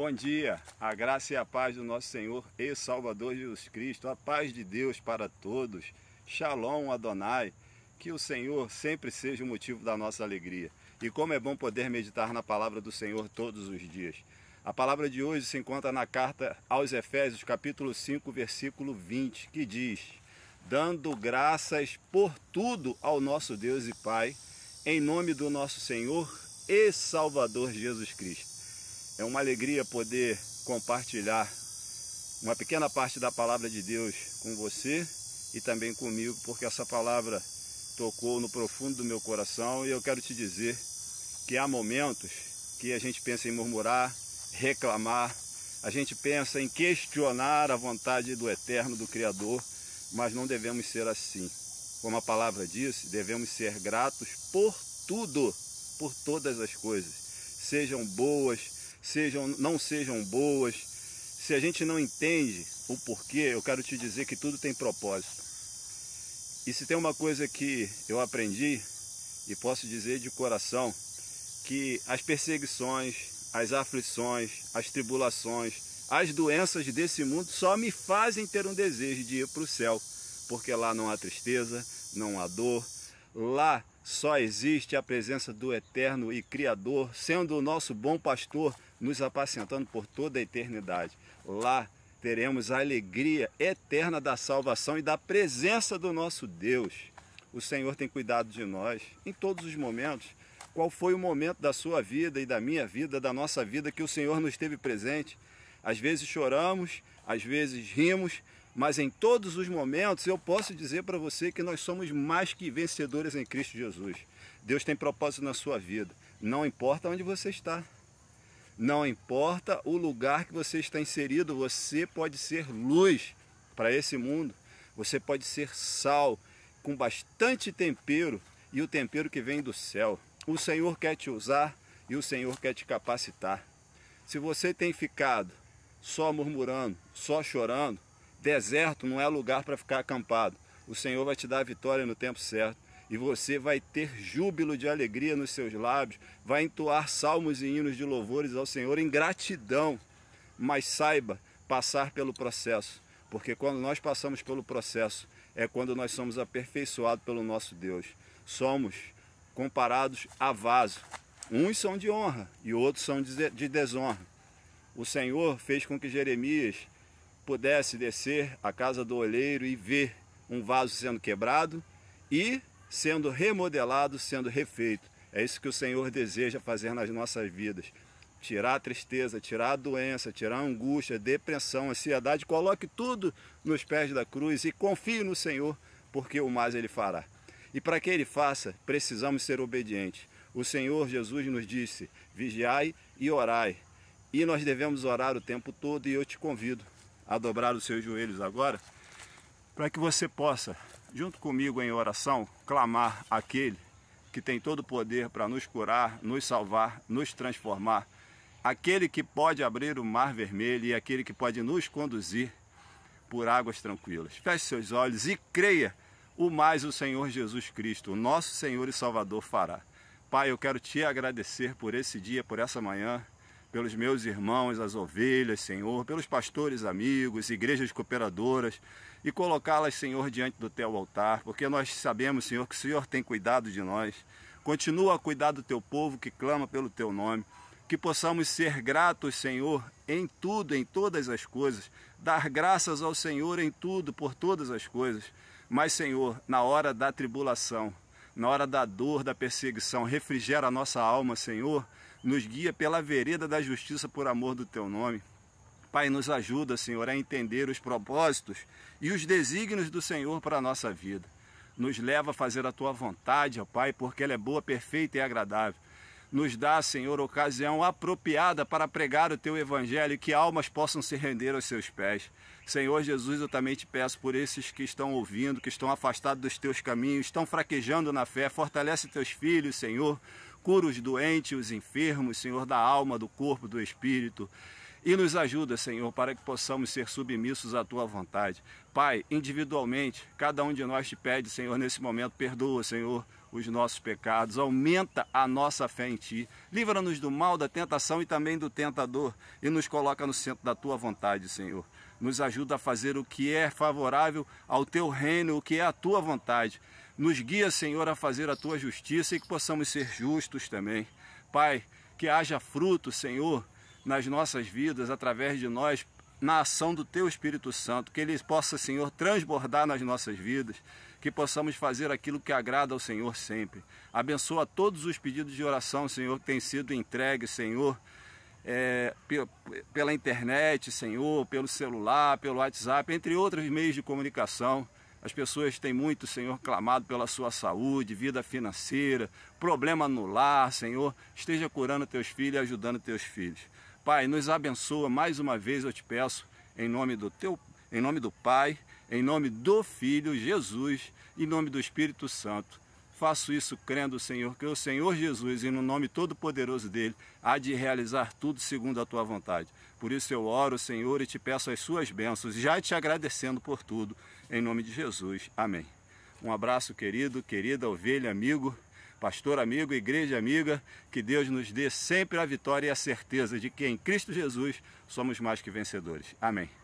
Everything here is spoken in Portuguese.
Bom dia, a graça e a paz do nosso Senhor e Salvador Jesus Cristo, a paz de Deus para todos. Shalom Adonai, que o Senhor sempre seja o motivo da nossa alegria. E como é bom poder meditar na palavra do Senhor todos os dias. A palavra de hoje se encontra na carta aos Efésios, capítulo 5, versículo 20, que diz: Dando graças por tudo ao nosso Deus e Pai, em nome do nosso Senhor e Salvador Jesus Cristo é uma alegria poder compartilhar uma pequena parte da palavra de Deus com você e também comigo, porque essa palavra tocou no profundo do meu coração e eu quero te dizer que há momentos que a gente pensa em murmurar, reclamar, a gente pensa em questionar a vontade do Eterno, do Criador, mas não devemos ser assim. Como a palavra diz, devemos ser gratos por tudo, por todas as coisas, sejam boas, sejam, não sejam boas, se a gente não entende o porquê, eu quero te dizer que tudo tem propósito. E se tem uma coisa que eu aprendi e posso dizer de coração, que as perseguições, as aflições, as tribulações, as doenças desse mundo só me fazem ter um desejo de ir para o céu, porque lá não há tristeza, não há dor, lá só existe a presença do Eterno e Criador, sendo o nosso bom pastor, nos apacentando por toda a eternidade. Lá teremos a alegria eterna da salvação e da presença do nosso Deus. O Senhor tem cuidado de nós em todos os momentos. Qual foi o momento da sua vida e da minha vida, da nossa vida, que o Senhor nos teve presente? Às vezes choramos, às vezes rimos, mas em todos os momentos eu posso dizer para você que nós somos mais que vencedores em Cristo Jesus. Deus tem propósito na sua vida, não importa onde você está. Não importa o lugar que você está inserido, você pode ser luz para esse mundo. Você pode ser sal com bastante tempero e o tempero que vem do céu. O Senhor quer te usar e o Senhor quer te capacitar. Se você tem ficado só murmurando, só chorando, deserto não é lugar para ficar acampado. O Senhor vai te dar a vitória no tempo certo e você vai ter júbilo de alegria nos seus lábios, vai entoar salmos e hinos de louvores ao Senhor em gratidão, mas saiba passar pelo processo, porque quando nós passamos pelo processo é quando nós somos aperfeiçoados pelo nosso Deus. Somos comparados a vaso. Uns são de honra e outros são de desonra. O Senhor fez com que Jeremias pudesse descer à casa do olheiro e ver um vaso sendo quebrado e sendo remodelado, sendo refeito. É isso que o Senhor deseja fazer nas nossas vidas. Tirar a tristeza, tirar a doença, tirar a angústia, depressão, ansiedade, coloque tudo nos pés da cruz e confie no Senhor, porque o mais ele fará. E para que ele faça, precisamos ser obedientes. O Senhor Jesus nos disse: vigiai e orai. E nós devemos orar o tempo todo, e eu te convido a dobrar os seus joelhos agora para que você possa, junto comigo em oração, clamar aquele que tem todo o poder para nos curar, nos salvar, nos transformar, aquele que pode abrir o mar vermelho e aquele que pode nos conduzir por águas tranquilas. Feche seus olhos e creia o mais o Senhor Jesus Cristo, o nosso Senhor e Salvador fará. Pai, eu quero te agradecer por esse dia, por essa manhã pelos meus irmãos, as ovelhas, Senhor, pelos pastores amigos, igrejas cooperadoras, e colocá-las, Senhor, diante do teu altar, porque nós sabemos, Senhor, que o Senhor tem cuidado de nós. Continua a cuidar do teu povo que clama pelo teu nome. Que possamos ser gratos, Senhor, em tudo, em todas as coisas. Dar graças ao Senhor em tudo, por todas as coisas. Mas, Senhor, na hora da tribulação, na hora da dor, da perseguição, refrigera a nossa alma, Senhor nos guia pela vereda da justiça por amor do teu nome. Pai, nos ajuda, Senhor, a entender os propósitos e os desígnios do Senhor para a nossa vida. Nos leva a fazer a tua vontade, ó Pai, porque ela é boa, perfeita e agradável. Nos dá, Senhor, ocasião apropriada para pregar o teu evangelho e que almas possam se render aos seus pés. Senhor Jesus, eu também te peço por esses que estão ouvindo, que estão afastados dos teus caminhos, estão fraquejando na fé. Fortalece teus filhos, Senhor Cura os doentes, os enfermos, Senhor, da alma, do corpo, do espírito. E nos ajuda, Senhor, para que possamos ser submissos à tua vontade. Pai, individualmente, cada um de nós te pede, Senhor, nesse momento, perdoa, Senhor, os nossos pecados, aumenta a nossa fé em Ti, livra-nos do mal, da tentação e também do tentador, e nos coloca no centro da Tua vontade, Senhor. Nos ajuda a fazer o que é favorável ao Teu reino, o que é a Tua vontade nos guia, Senhor, a fazer a tua justiça e que possamos ser justos também. Pai, que haja fruto, Senhor, nas nossas vidas, através de nós, na ação do Teu Espírito Santo, que Ele possa, Senhor, transbordar nas nossas vidas, que possamos fazer aquilo que agrada ao Senhor sempre. Abençoa todos os pedidos de oração, Senhor, que têm sido entregues, Senhor, é, pela internet, Senhor, pelo celular, pelo WhatsApp, entre outros meios de comunicação. As pessoas têm muito, Senhor, clamado pela sua saúde, vida financeira, problema no lar, Senhor. Esteja curando teus filhos e ajudando teus filhos. Pai, nos abençoa mais uma vez, eu te peço, em nome do teu, em nome do Pai, em nome do Filho Jesus, em nome do Espírito Santo. Faço isso crendo, Senhor, que o Senhor Jesus, e no nome todo-poderoso dele, há de realizar tudo segundo a tua vontade. Por isso eu oro, Senhor, e te peço as suas bênçãos, já te agradecendo por tudo em nome de Jesus. Amém. Um abraço, querido, querida ovelha, amigo, pastor amigo, igreja amiga. Que Deus nos dê sempre a vitória e a certeza de que em Cristo Jesus somos mais que vencedores. Amém.